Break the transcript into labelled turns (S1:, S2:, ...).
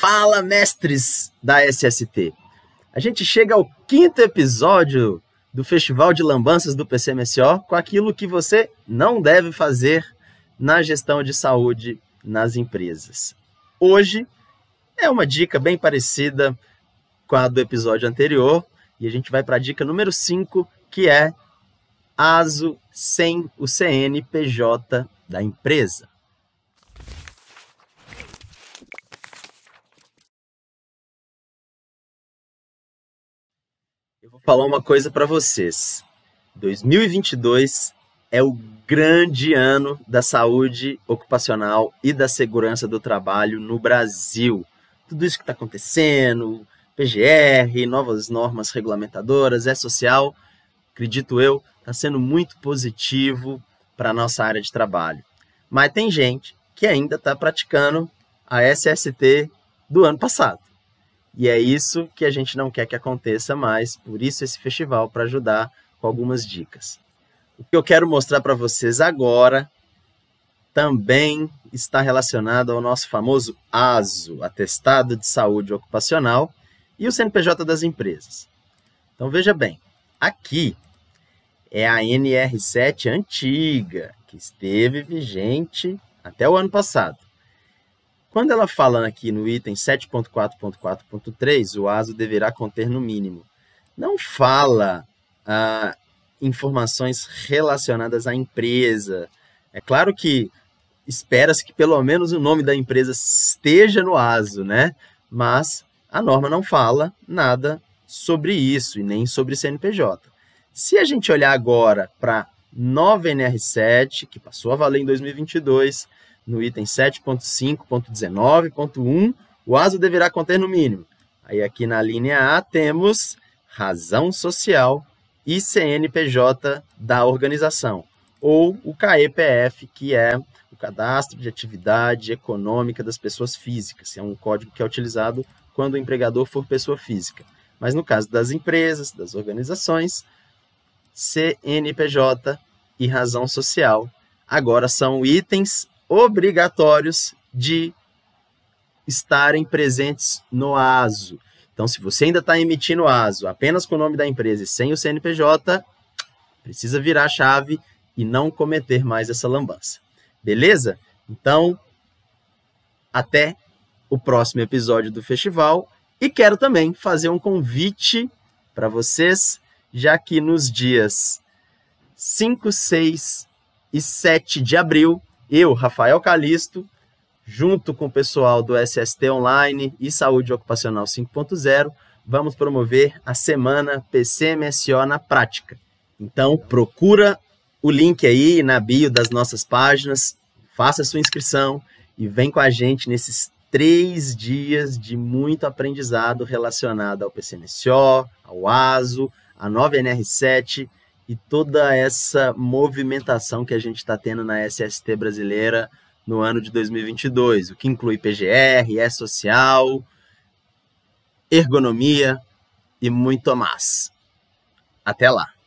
S1: Fala, mestres da SST! A gente chega ao quinto episódio do Festival de Lambanças do PCMSO com aquilo que você não deve fazer na gestão de saúde nas empresas. Hoje é uma dica bem parecida com a do episódio anterior e a gente vai para a dica número 5, que é ASO sem o CNPJ da empresa. Eu vou falar uma coisa para vocês. 2022 é o grande ano da saúde ocupacional e da segurança do trabalho no Brasil. Tudo isso que está acontecendo, PGR, novas normas regulamentadoras, é social, acredito eu, está sendo muito positivo para a nossa área de trabalho. Mas tem gente que ainda está praticando a SST do ano passado. E é isso que a gente não quer que aconteça mais, por isso esse festival para ajudar com algumas dicas. O que eu quero mostrar para vocês agora também está relacionado ao nosso famoso ASO, Atestado de Saúde Ocupacional, e o CNPJ das empresas. Então veja bem, aqui é a NR7 antiga, que esteve vigente até o ano passado. Quando ela fala aqui no item 7.4.4.3, o ASO deverá conter no mínimo. Não fala ah, informações relacionadas à empresa. É claro que espera-se que pelo menos o nome da empresa esteja no ASO, né? Mas a norma não fala nada sobre isso e nem sobre CNPJ. Se a gente olhar agora para nova NR7, que passou a valer em 2022, no item 7.5.19.1, o ASO deverá conter no mínimo. Aí aqui na linha A temos razão social e CNPJ da organização, ou o CAEPF, que é o Cadastro de Atividade Econômica das Pessoas Físicas, é um código que é utilizado quando o empregador for pessoa física. Mas no caso das empresas, das organizações, CNPJ e razão social agora são itens obrigatórios de estarem presentes no ASO. Então, se você ainda está emitindo ASO apenas com o nome da empresa e sem o CNPJ, precisa virar a chave e não cometer mais essa lambança. Beleza? Então, até o próximo episódio do festival e quero também fazer um convite para vocês, já que nos dias 5, 6 e 7 de abril eu, Rafael Calisto, junto com o pessoal do SST Online e Saúde Ocupacional 5.0, vamos promover a semana PCMSO na prática. Então, procura o link aí na bio das nossas páginas, faça sua inscrição e vem com a gente nesses três dias de muito aprendizado relacionado ao PCMSO, ao ASO, à nova NR7 e toda essa movimentação que a gente está tendo na SST brasileira no ano de 2022, o que inclui PGR, E-Social, ergonomia e muito mais. Até lá!